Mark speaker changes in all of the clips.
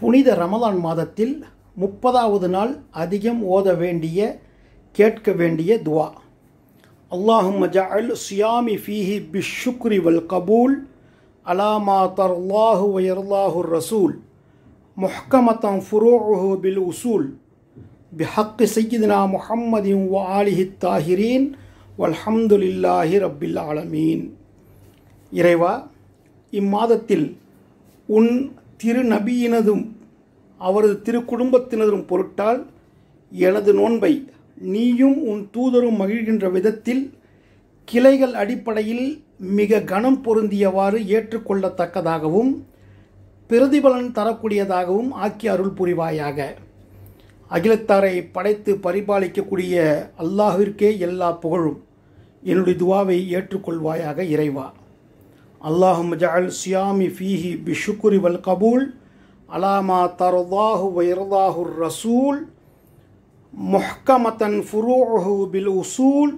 Speaker 1: புனித ரமலான் மாதத்தில் முப்பதாவது நாள் அதிகம் ஓத வேண்டிய கேட்க வேண்டிய துவா அல்லாஹும் ஜஅல் சியாமி ஃபீஹி பிஷுக்ரி வல் கபூல் அலாமா தர்லாஹு வயர்லாஹு ரசூல் முஹ்கமதம் ஃபுரோஹு பில் உசூல் பிஹக்கு சையீதினா முஹம்மதின் வ ஆலிஹி தாஹிரீன் வல்ஹம்துலில்லாஹி ரப்பில் ஆலமீன் இறைவா இம்மாதத்தில் உன் திருநபியினதும் அவரது திருக்குடும்பத்தினதும் பொருட்டால் எனது நோன்பை நீயும் உன் தூதரும் மகிழ்கின்ற விதத்தில் கிளைகள் அடிப்படையில் மிக கனம் பொருந்தியவாறு ஏற்றுக்கொள்ளத்தக்கதாகவும் பிரதிபலன் தரக்கூடியதாகவும் ஆக்கி அருள் புரிவாயாக அகிலத்தாரை படைத்து பரிபாலிக்கக்கூடிய அல்லாஹிற்கே எல்லா புகழும் என்னுடைய துவாவை ஏற்றுக்கொள்வாயாக இறைவா அல்லாஹும் ஜஅல் சியாமி ஃபீஹி பி வல் கபூல் அலாமா தருதாஹு வைர்தாஹு ரசூல் முஹ்கமத்தன் ஃபுரூஹு பில் உசூல்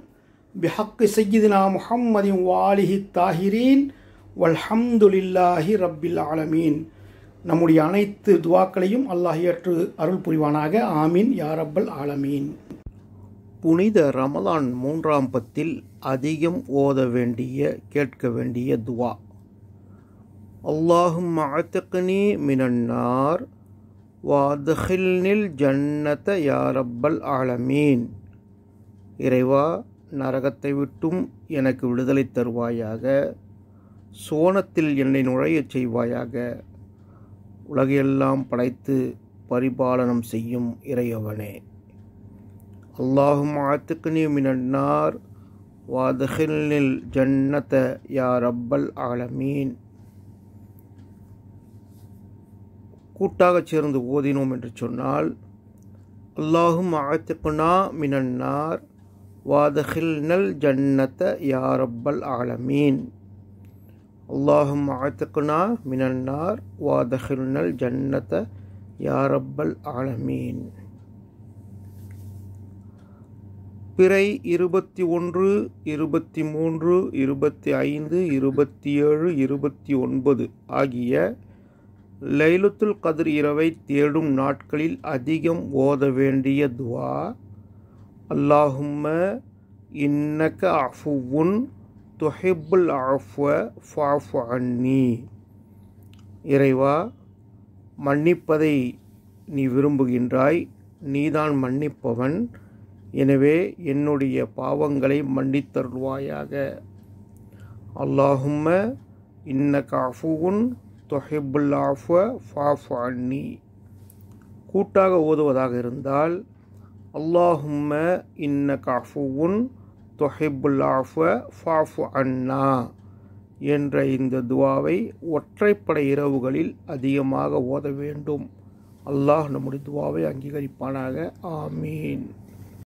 Speaker 1: பிஹக்கு சையீதினா முஹம்மதின் வாலிஹி தாஹிரீன் வல்ஹம்துலில்லாஹி ரப்பில் ஆலமீன் நம்முடைய அனைத்து துவாக்களையும் அல்லாஹ் ஏற்று அருள் புரிவானாக ஆமீன் யாரப்பல் ஆலமீன்
Speaker 2: புனித ரமலான் மூன்றாம் பத்தில் அதிகம் ஓத வேண்டிய கேட்க வேண்டிய துவா அல்லாஹும் அத்தக்னி மினன்னார் நில் ஜன்னத யாரப்பல் ஆலமீன் இறைவா நரகத்தை விட்டும் எனக்கு விடுதலை தருவாயாக சோனத்தில் என்னை நுழையச் செய்வாயாக உலகையெல்லாம் படைத்து பரிபாலனம் செய்யும் இறையவனே அல்லாஹும் ஆத்துக்குனி மினன்னார் வாதஹில்னில் ஜன்னத யா ரப்பல் ஆலமீன் கூட்டாகச் சேர்ந்து ஓதினோம் என்று சொன்னால் அல்லாஹும் ஆத்துக்குனா மினன்னார் வாதஹில்னல் ஜன்னத யா ரப்பல் ஆலமீன் அல்லாஹும் ஆத்துக்குனா மினன்னார் வாதஹில்னல் ஜன்னத யா ரப்பல் ஆலமீன் பிறை இருபத்தி ஒன்று இருபத்தி மூன்று இருபத்தி ஐந்து இருபத்தி ஏழு இருபத்தி ஒன்பது ஆகிய லைலுத்துல் கதிர் இரவை தேடும் நாட்களில் அதிகம் ஓத வேண்டிய துவா அல்லாஹும்ம இன்னக அஃபுவுன் தொஹிபுல் அஃப்வ அன்னி இறைவா மன்னிப்பதை நீ விரும்புகின்றாய் நீதான் மன்னிப்பவன் எனவே என்னுடைய பாவங்களை மன்னித்தருள்வாயாக அல்லாஹும்ம இன்ன காஃபுவுன் தொஹிபுல் ஆஃப ஃபாஃப் அன்னி கூட்டாக ஓதுவதாக இருந்தால் அல்லாஹும்ம இன்ன காஃபுவுன் தொஹிபுல் ஆஃப ஃபாஃப் அண்ணா என்ற இந்த துவாவை ஒற்றைப்படை இரவுகளில் அதிகமாக ஓத வேண்டும் அல்லாஹ் நம்முடைய துவாவை அங்கீகரிப்பானாக ஆமீன்